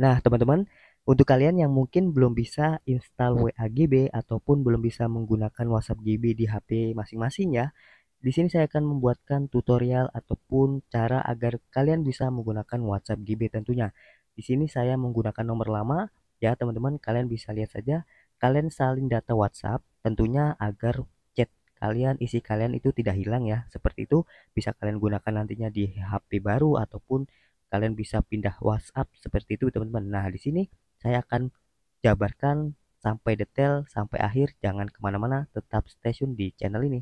Nah, teman-teman, untuk kalian yang mungkin belum bisa install WAGB ataupun belum bisa menggunakan WhatsApp GB di HP masing-masing ya, di sini saya akan membuatkan tutorial ataupun cara agar kalian bisa menggunakan WhatsApp GB tentunya. Di sini saya menggunakan nomor lama ya teman-teman, kalian bisa lihat saja. Kalian salin data WhatsApp tentunya agar chat kalian, isi kalian itu tidak hilang ya. Seperti itu bisa kalian gunakan nantinya di HP baru ataupun kalian bisa pindah WhatsApp seperti itu teman-teman nah di sini saya akan jabarkan sampai detail sampai akhir jangan kemana-mana tetap stasiun di channel ini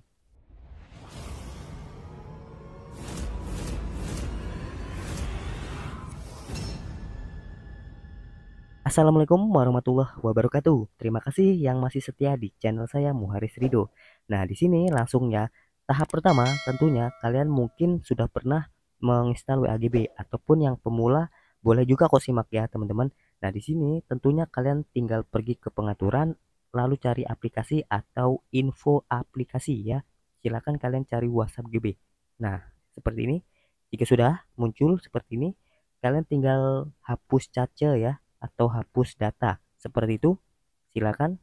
Assalamualaikum warahmatullahi wabarakatuh. Terima kasih yang masih setia di channel saya Muharis Rido. Nah, di sini langsung ya. Tahap pertama tentunya kalian mungkin sudah pernah menginstal WAGB ataupun yang pemula boleh juga kok simak ya teman-teman. Nah di sini tentunya kalian tinggal pergi ke pengaturan lalu cari aplikasi atau info aplikasi ya. Silahkan kalian cari WhatsApp GB. Nah seperti ini. Jika sudah muncul seperti ini, kalian tinggal hapus cache ya atau hapus data. Seperti itu. Silakan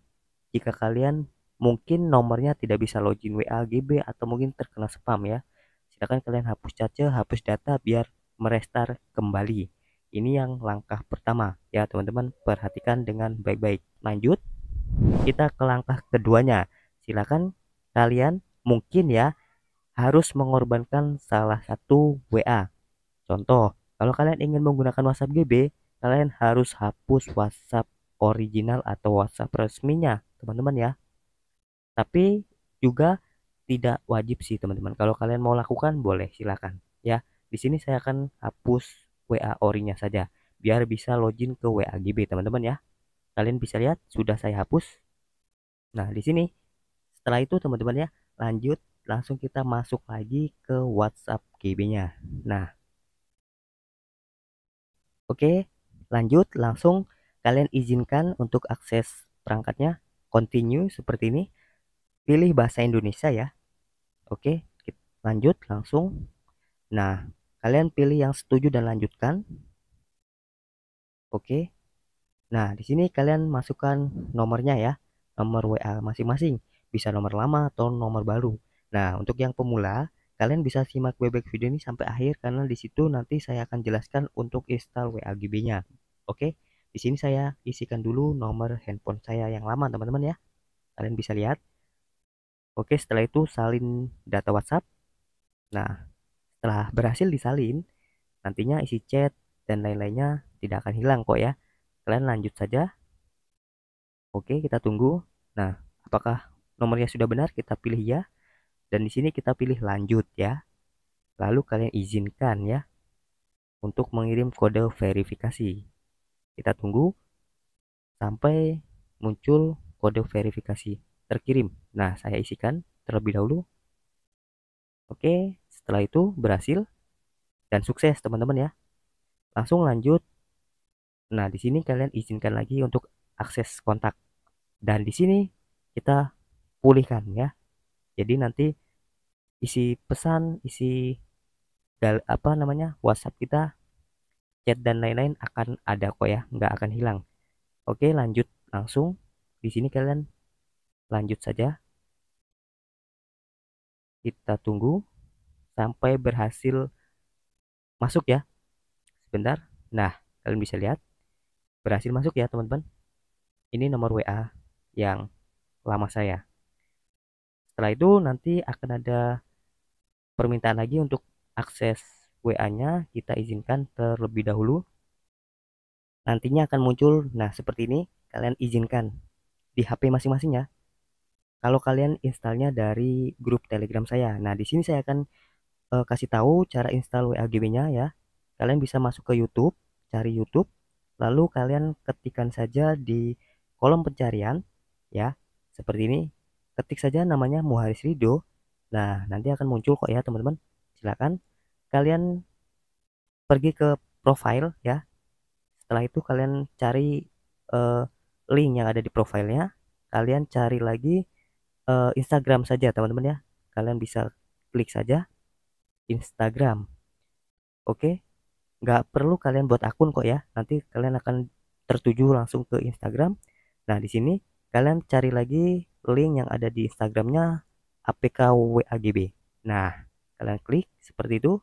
jika kalian mungkin nomornya tidak bisa login WAGB atau mungkin terkena spam ya silakan kalian hapus cache hapus data biar merestar kembali ini yang langkah pertama ya teman-teman perhatikan dengan baik-baik lanjut kita ke langkah keduanya silakan kalian mungkin ya harus mengorbankan salah satu WA contoh kalau kalian ingin menggunakan WhatsApp GB kalian harus hapus WhatsApp original atau WhatsApp resminya teman-teman ya tapi juga tidak wajib sih teman-teman kalau kalian mau lakukan boleh silakan ya di sini saya akan hapus WA orinya saja biar bisa login ke WAGB teman-teman ya kalian bisa lihat sudah saya hapus nah di sini setelah itu teman-teman ya lanjut langsung kita masuk lagi ke WhatsApp GB-nya nah oke lanjut langsung kalian izinkan untuk akses perangkatnya continue seperti ini pilih bahasa Indonesia ya Oke, kita lanjut langsung. Nah, kalian pilih yang setuju dan lanjutkan. Oke. Nah, di sini kalian masukkan nomornya ya, nomor WA masing-masing, bisa nomor lama atau nomor baru. Nah, untuk yang pemula, kalian bisa simak bebek video ini sampai akhir karena di situ nanti saya akan jelaskan untuk install gb nya Oke. Di sini saya isikan dulu nomor handphone saya yang lama, teman-teman ya. Kalian bisa lihat Oke, setelah itu salin data WhatsApp. Nah, setelah berhasil disalin, nantinya isi chat dan lain-lainnya tidak akan hilang kok ya. Kalian lanjut saja. Oke, kita tunggu. Nah, apakah nomornya sudah benar? Kita pilih ya. Dan di sini kita pilih lanjut ya. Lalu kalian izinkan ya untuk mengirim kode verifikasi. Kita tunggu sampai muncul kode verifikasi terkirim. Nah, saya isikan terlebih dahulu. Oke, setelah itu berhasil dan sukses teman-teman ya. Langsung lanjut. Nah, di sini kalian izinkan lagi untuk akses kontak. Dan di sini kita pulihkan ya. Jadi nanti isi pesan, isi gal, apa namanya WhatsApp kita, chat dan lain-lain akan ada kok ya, nggak akan hilang. Oke, lanjut langsung. Di sini kalian Lanjut saja. Kita tunggu sampai berhasil masuk ya. Sebentar. Nah, kalian bisa lihat berhasil masuk ya, teman-teman. Ini nomor WA yang lama saya. Setelah itu nanti akan ada permintaan lagi untuk akses WA-nya kita izinkan terlebih dahulu. Nantinya akan muncul, nah seperti ini, kalian izinkan di HP masing-masing ya kalau kalian installnya dari grup Telegram saya. Nah, di sini saya akan uh, kasih tahu cara install WAGB-nya ya. Kalian bisa masuk ke YouTube, cari YouTube, lalu kalian ketikkan saja di kolom pencarian ya, seperti ini. Ketik saja namanya Muharis Rido. Nah, nanti akan muncul kok ya, teman-teman. Silakan kalian pergi ke profile ya. Setelah itu kalian cari uh, link yang ada di profilnya, kalian cari lagi uh, Instagram saja teman-teman ya kalian bisa klik saja Instagram oke okay? nggak perlu kalian buat akun kok ya nanti kalian akan tertuju langsung ke Instagram nah di sini kalian cari lagi link yang ada di Instagramnya APK WAGB nah kalian klik seperti itu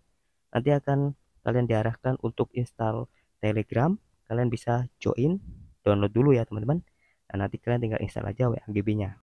nanti akan kalian diarahkan untuk install Telegram kalian bisa join download dulu ya teman-teman nah, nanti kalian tinggal install aja WAGB nya